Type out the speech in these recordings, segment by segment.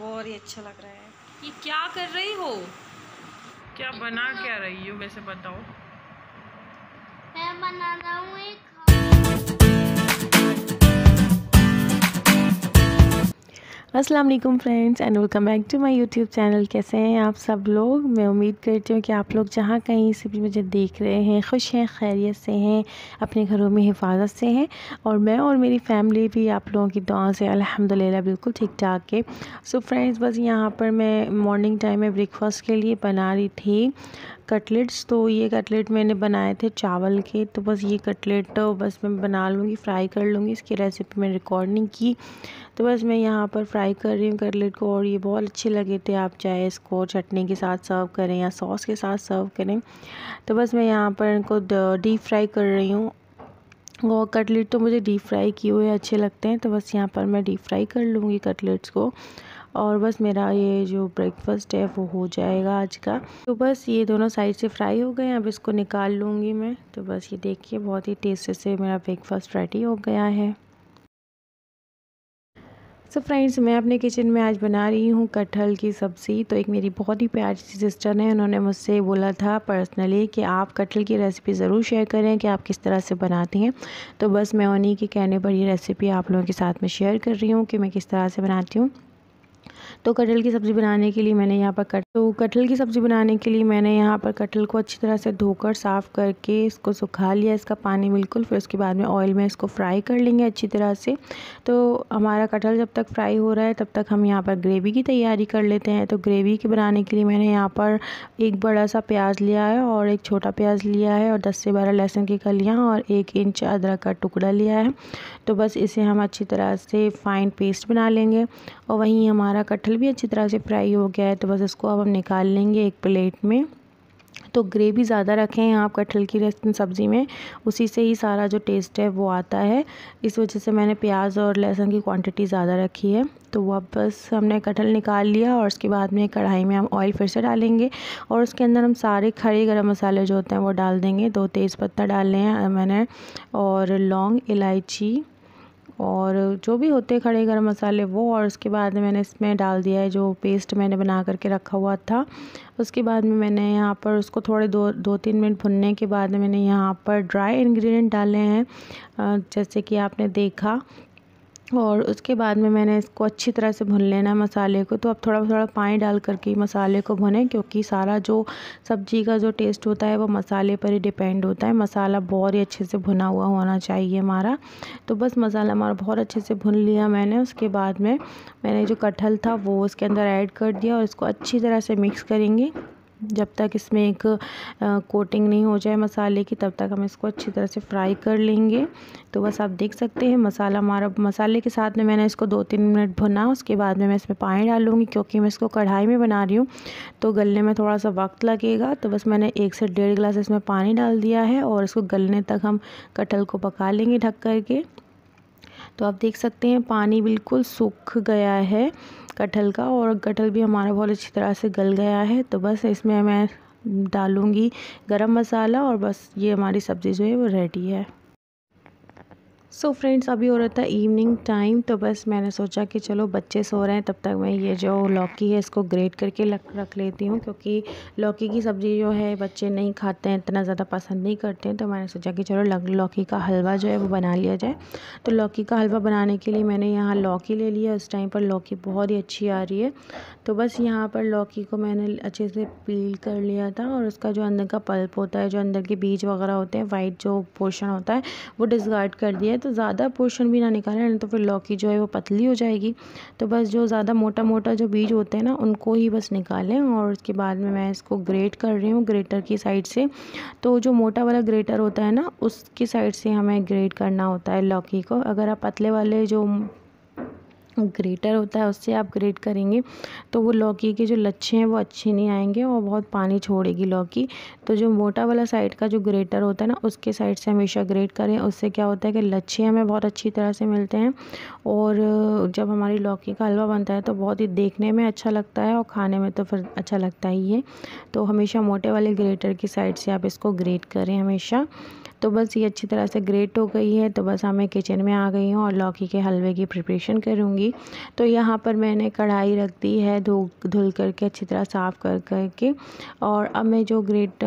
बहुत ही अच्छा लग रहा है ये क्या कर रही हो क्या बना क्या रही हो वैसे बताओ मैं बना रहा हूँ एक अस्सलाम वालेकुम friends and welcome back to my YouTube channel कैसे हैं आप सब लोग मैं उम्मीद करती हूँ कि आप लोग जहाँ कहीं से भी मुझे देख रहे हैं खुश हैं खैरियत से हैं अपने घरों में हिफाजत से हैं और मैं और मेरी फैमिली भी आप लोगों की दुआ से अल्हम्दुलिल्लाह बिल्कुल ठीक ठाक है सो फ्रेंड्स बस यहाँ पर मैं मॉर्निंग टाइम में ब्रेकफास्ट के लिए बना रही थी कटलेट्स तो ये कटलेट मैंने बनाए थे चावल के तो बस ये कटलेट बस मैं बना लूँगी फ्राई कर लूँगी इसकी रेसिपी मैंने रिकॉर्ड नहीं की तो बस मैं यहाँ पर फ्राई कर रही हूँ कटलेट को और ये बहुत अच्छे लगे थे आप चाहे इसको चटनी के साथ सर्व करें या सॉस के साथ सर्व करें तो बस मैं यहाँ पर इनको डीप फ्राई कर रही हूँ वो कटलेट तो मुझे डीप फ्राई किए हुए अच्छे लगते हैं तो बस यहाँ पर मैं डीप फ्राई कर लूँगी कटलेट्स को और बस मेरा ये जो ब्रेकफास्ट है वो हो जाएगा आज का तो बस ये दोनों साइड से फ्राई हो गए अब इसको निकाल लूँगी मैं तो बस ये देखिए बहुत ही टेस्ट से मेरा ब्रेकफास्ट रेडी हो गया है सो so फ्रेंड्स मैं अपने किचन में आज बना रही हूँ कटहल की सब्ज़ी तो एक मेरी बहुत ही प्यारी सिस्टर है उन्होंने मुझसे बोला था पर्सनली कि आप कटहल की रेसिपी ज़रूर शेयर करें कि आप किस तरह से बनाती हैं तो बस मैं उन्हीं के कहने पर ये रेसिपी आप लोगों के साथ में शेयर कर रही हूँ कि मैं किस तरह से बनाती हूँ तो कटहल की सब्ज़ी बनाने के लिए मैंने यहाँ पर कट तो कटहल की सब्ज़ी बनाने के लिए मैंने यहाँ पर कटहल को अच्छी तरह से धोकर साफ़ करके इसको सुखा लिया इसका पानी बिल्कुल फिर उसके बाद में ऑयल में इसको फ्राई कर लेंगे अच्छी तरह से तो हमारा कटहल जब तक फ्राई हो रहा है तब तक हम यहाँ पर ग्रेवी की तैयारी कर लेते हैं तो ग्रेवी के बनाने के लिए मैंने यहाँ पर एक बड़ा सा प्याज लिया है और एक छोटा प्याज लिया है और दस से बारह लहसुन की कलियाँ और एक इंच अदरक का टुकड़ा लिया है तो बस इसे हम अच्छी तरह से फाइन पेस्ट बना लेंगे और वहीं हमारा कटहल मटर भी अच्छी तरह से फ्राई हो गया है तो बस इसको अब हम निकाल लेंगे एक प्लेट में तो ग्रेवी ज़्यादा रखें आप कटहल की सब्ज़ी में उसी से ही सारा जो टेस्ट है वो आता है इस वजह से मैंने प्याज और लहसुन की क्वांटिटी ज़्यादा रखी है तो वह बस हमने कटहल निकाल लिया और उसके बाद में कढ़ाई में हम ऑयल फिर से डालेंगे और उसके अंदर हम सारे खड़े गरम मसाले जो होते हैं वो डाल देंगे दो तेज़ डाल लें मैंने और लौंग इलायची और जो भी होते खड़े गर्म मसाले वो और उसके बाद मैंने इसमें डाल दिया है जो पेस्ट मैंने बना करके रखा हुआ था उसके बाद में मैंने यहाँ पर उसको थोड़े दो दो तीन मिनट भुनने के बाद मैंने यहाँ पर ड्राई इन्ग्रीडियंट डाले हैं जैसे कि आपने देखा और उसके बाद में मैंने इसको अच्छी तरह से भून लेना है मसाले को तो अब थोड़ा थोड़ा पानी डाल करके मसाले को भुनें क्योंकि सारा जो सब्ज़ी का जो टेस्ट होता है वो मसाले पर ही डिपेंड होता है मसाला बहुत ही अच्छे से भुना हुआ होना चाहिए हमारा तो बस मसाला हमारा बहुत अच्छे से भुन लिया मैंने उसके बाद में मैंने जो कटहल था वो उसके अंदर ऐड कर दिया और इसको अच्छी तरह से मिक्स करेंगे जब तक इसमें एक कोटिंग नहीं हो जाए मसाले की तब तक हम इसको अच्छी तरह से फ्राई कर लेंगे तो बस आप देख सकते हैं मसाला हमारा मसाले के साथ में मैंने इसको दो तीन मिनट भुना उसके बाद में मैं इसमें पानी डालूँगी क्योंकि मैं इसको कढ़ाई में बना रही हूँ तो गलने में थोड़ा सा वक्त लगेगा तो बस मैंने एक से डेढ़ गिलास इसमें पानी डाल दिया है और इसको गलने तक हम कटहल को पका लेंगे ढक करके तो आप देख सकते हैं पानी बिल्कुल सूख गया है कटहल का और कटहल भी हमारा बहुत अच्छी तरह से गल गया है तो बस इसमें मैं डालूँगी गरम मसाला और बस ये हमारी सब्ज़ी जो है वो रेडी है सो so फ्रेंड्स अभी हो रहा था इवनिंग टाइम तो बस मैंने सोचा कि चलो बच्चे सो रहे हैं तब तक मैं ये जो लौकी है इसको ग्रेट करके रख लेती हूँ क्योंकि लौकी की सब्ज़ी जो है बच्चे नहीं खाते हैं इतना ज़्यादा पसंद नहीं करते हैं तो मैंने सोचा कि चलो लौकी का हलवा जो है वो बना लिया जाए तो लौकी का हलवा बनाने के लिए मैंने यहाँ लौकी ले लिया उस टाइम पर लौकी बहुत ही अच्छी आ रही है तो बस यहाँ पर लौकी को मैंने अच्छे से पील कर लिया था और उसका जो अंदर का पल्प होता है जो अंदर के बीज वगैरह होते हैं वाइट जो पोर्शन होता है वो डिस्गार्ड कर दिया तो ज़्यादा पोर्शन भी ना निकालें नहीं तो फिर लौकी जो है वो पतली हो जाएगी तो बस जो ज़्यादा मोटा मोटा जो बीज होते हैं ना उनको ही बस निकालें और उसके बाद में मैं इसको ग्रेट कर रही हूँ ग्रेटर की साइड से तो जो मोटा वाला ग्रेटर होता है ना उसकी साइड से हमें ग्रेट करना होता है लौकी को अगर आप पतले वाले जो ग्रेटर होता है उससे आप ग्रेट करेंगे तो वो लौकी के जो लच्छे हैं वो अच्छे नहीं आएंगे और बहुत पानी छोड़ेगी लौकी तो जो मोटा वाला साइड का जो ग्रेटर होता है ना उसके साइड से हमेशा ग्रेट करें उससे क्या होता है कि लच्छे हमें बहुत अच्छी तरह से मिलते हैं और जब हमारी लौकी का हलवा बनता है तो बहुत ही देखने में अच्छा लगता है और खाने में तो फिर अच्छा लगता ही है तो हमेशा मोटे वाले ग्रेटर की साइड से आप इसको ग्रेट करें हमेशा तो बस ये अच्छी तरह से ग्रेट हो गई है तो बस हमें मैं किचन में आ गई हूँ और लौकी के हलवे की प्रिपरेशन करूँगी तो यहाँ पर मैंने कढ़ाई रख दी है धो धुल करके अच्छी तरह साफ़ कर करके और अब मैं जो ग्रेट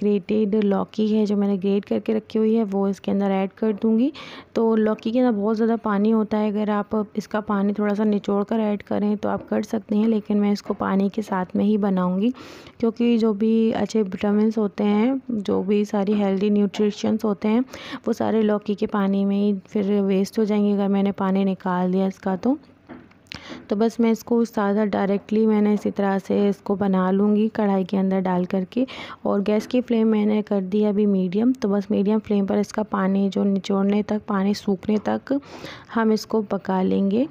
ग्रेटेड लौकी है जो मैंने ग्रेट करके रखी हुई है वो इसके अंदर ऐड कर दूँगी तो लौकी के अंदर बहुत ज़्यादा पानी होता है अगर आप इसका पानी थोड़ा सा निचोड़ कर ऐड करें तो आप कर सकते हैं लेकिन मैं इसको पानी के साथ में ही बनाऊँगी क्योंकि जो भी अच्छे विटामिन होते हैं जो भी सारी हेल्दी न्यूट्रिशन न्यूट्रिएंट्स होते हैं वो सारे लौकी के पानी में ही फिर वेस्ट हो जाएंगे अगर मैंने पानी निकाल दिया इसका तो तो बस मैं इसको सादा डायरेक्टली मैंने इसी तरह से इसको बना लूँगी कढ़ाई के अंदर डाल करके और गैस की फ्लेम मैंने कर दी अभी मीडियम तो बस मीडियम फ्लेम पर इसका पानी जो निचोड़ने तक पानी सूखने तक हम इसको पका लेंगे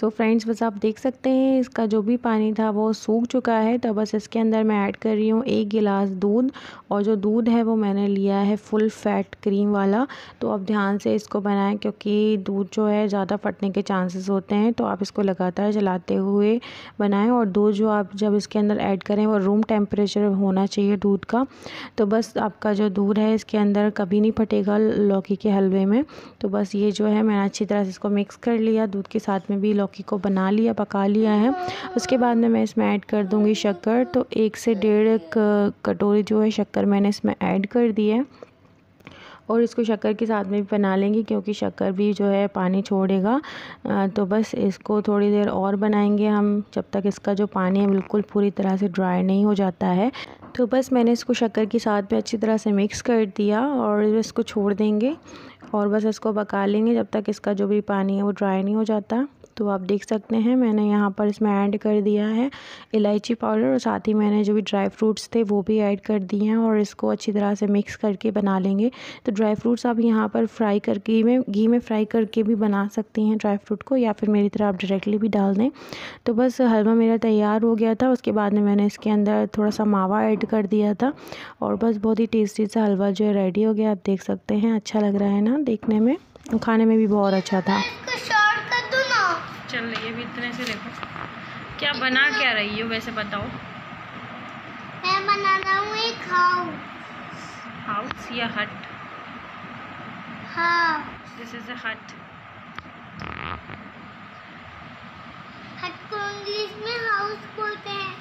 सो so फ्रेंड्स बस आप देख सकते हैं इसका जो भी पानी था वो सूख चुका है तो बस इसके अंदर मैं ऐड कर रही हूँ एक गिलास दूध और जो दूध है वो मैंने लिया है फुल फैट क्रीम वाला तो आप ध्यान से इसको बनाएं क्योंकि दूध जो है ज़्यादा फटने के चांसेस होते हैं तो आप इसको लगातार चलाते हुए बनाएँ और दूध जो आप जब इसके अंदर ऐड करें वो रूम टेम्परेचर होना चाहिए दूध का तो बस आपका जो दूध है इसके अंदर कभी नहीं फटेगा लौकी के हलवे में तो बस ये जो है मैंने अच्छी तरह से इसको मिक्स कर लिया दूध के साथ में भी लौकी लौकी को बना लिया पका लिया है उसके बाद में मैं इसमें ऐड कर दूँगी शक्कर तो एक से डेढ़ कटोरी जो है शक्कर मैंने इसमें ऐड कर दी है और इसको शक्कर के साथ में भी बना लेंगे क्योंकि शक्कर भी जो है पानी छोड़ेगा तो बस इसको थोड़ी देर और बनाएंगे हम जब तक इसका जो पानी है बिल्कुल पूरी तरह से ड्राई नहीं हो जाता है तो बस मैंने इसको शक्कर के साथ में अच्छी तरह से मिक्स कर दिया और इसको छोड़ देंगे और बस इसको पका लेंगे जब तक इसका जो भी पानी है वो ड्राई नहीं हो जाता तो आप देख सकते हैं मैंने यहाँ पर इसमें ऐड कर दिया है इलायची पाउडर और साथ ही मैंने जो भी ड्राई फ्रूट्स थे वो भी ऐड कर दिए हैं और इसको अच्छी तरह से मिक्स करके बना लेंगे तो ड्राई फ्रूट्स आप यहाँ पर फ्राई करके में घी में फ्राई करके भी बना सकती हैं ड्राई फ्रूट को या फिर मेरी तरह आप डायरेक्टली भी डाल दें तो बस हलवा मेरा तैयार हो गया था उसके बाद में मैंने इसके अंदर थोड़ा सा मावा ऐड कर दिया था और बस बहुत ही टेस्टी सा हलवा जो है रेडी हो गया आप देख सकते हैं अच्छा लग रहा है ना देखने में खाने में भी बहुत अच्छा था चल रही है अभी इतने से देखो क्या बना क्या रही हो वैसे बताओ मैं बना रहा हूँ एक हाउस हाउस या हट हाँ दिस इज अ हट हट को इंग्लिश में हाउस बोलते हैं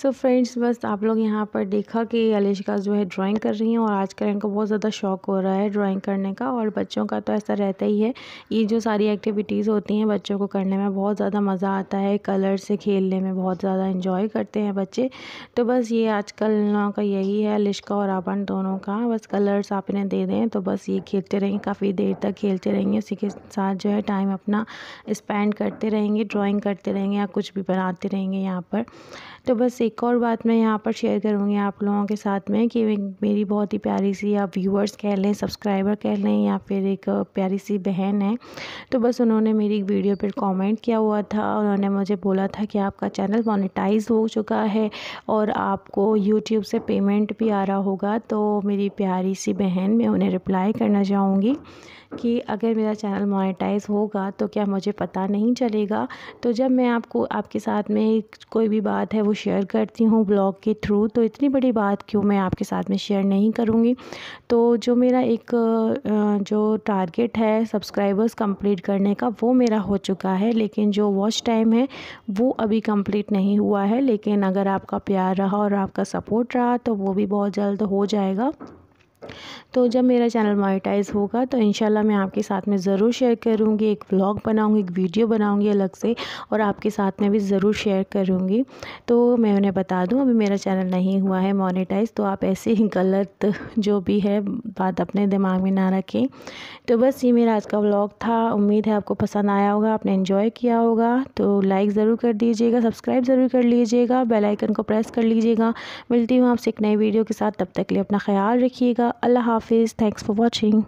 सो so फ्रेंड्स बस आप लोग यहाँ पर देखा कि अलिशका जो है ड्राइंग कर रही हैं और आजकल इनको बहुत ज़्यादा शौक हो रहा है ड्राइंग करने का और बच्चों का तो ऐसा रहता ही है ये जो सारी एक्टिविटीज़ होती हैं बच्चों को करने में बहुत ज़्यादा मज़ा आता है कलर से खेलने में बहुत ज़्यादा इन्जॉय करते हैं बच्चे तो बस ये आजकल का यही है अलिशका और आपन दोनों का बस कलर्स आपने दे दें तो बस ये खेलते रहेंगे काफ़ी देर तक खेलते रहेंगे उसी के साथ जो है टाइम अपना स्पेंड करते रहेंगे ड्राॅइंग करते रहेंगे या कुछ भी बनाते रहेंगे यहाँ पर तो बस एक और बात मैं यहाँ पर शेयर करूँगी आप लोगों के साथ में कि मेरी बहुत ही प्यारी सी आप व्यूअर्स कह लें सब्सक्राइबर कह लें या फिर एक प्यारी सी बहन है तो बस उन्होंने मेरी एक वीडियो पर कमेंट किया हुआ था उन्होंने मुझे बोला था कि आपका चैनल मोनेटाइज हो चुका है और आपको यूट्यूब से पेमेंट भी आ रहा होगा तो मेरी प्यारी सी बहन मैं उन्हें रिप्लाई करना चाहूँगी कि अगर मेरा चैनल मोनेटाइज होगा तो क्या मुझे पता नहीं चलेगा तो जब मैं आपको आपके साथ में कोई भी बात है वो शेयर करती हूँ ब्लॉग के थ्रू तो इतनी बड़ी बात क्यों मैं आपके साथ में शेयर नहीं करूँगी तो जो मेरा एक जो टारगेट है सब्सक्राइबर्स कंप्लीट करने का वो मेरा हो चुका है लेकिन जो वॉच टाइम है वो अभी कंप्लीट नहीं हुआ है लेकिन अगर आपका प्यार रहा और आपका सपोर्ट रहा तो वो भी बहुत जल्द हो जाएगा तो जब मेरा चैनल मोनेटाइज होगा तो इंशाल्लाह मैं आपके साथ में ज़रूर शेयर करूँगी एक व्लॉग बनाऊँगी एक वीडियो बनाऊँगी अलग से और आपके साथ में भी ज़रूर शेयर करूँगी तो मैं उन्हें बता दूँ अभी मेरा चैनल नहीं हुआ है मोनेटाइज तो आप ऐसे ही गलत जो भी है बात अपने दिमाग में ना रखें तो बस ये मेरा आज का व्लॉग था उम्मीद है आपको पसंद आया होगा आपने इन्जॉय किया होगा तो लाइक ज़रूर कर दीजिएगा सब्सक्राइब ज़रूर कर लीजिएगा बेलाइकन को प्रेस कर लीजिएगा मिलती हूँ आपसे एक नई वीडियो के साथ तब तक लिए अपना ख्याल रखिएगा Allah Hafiz. Thanks for watching.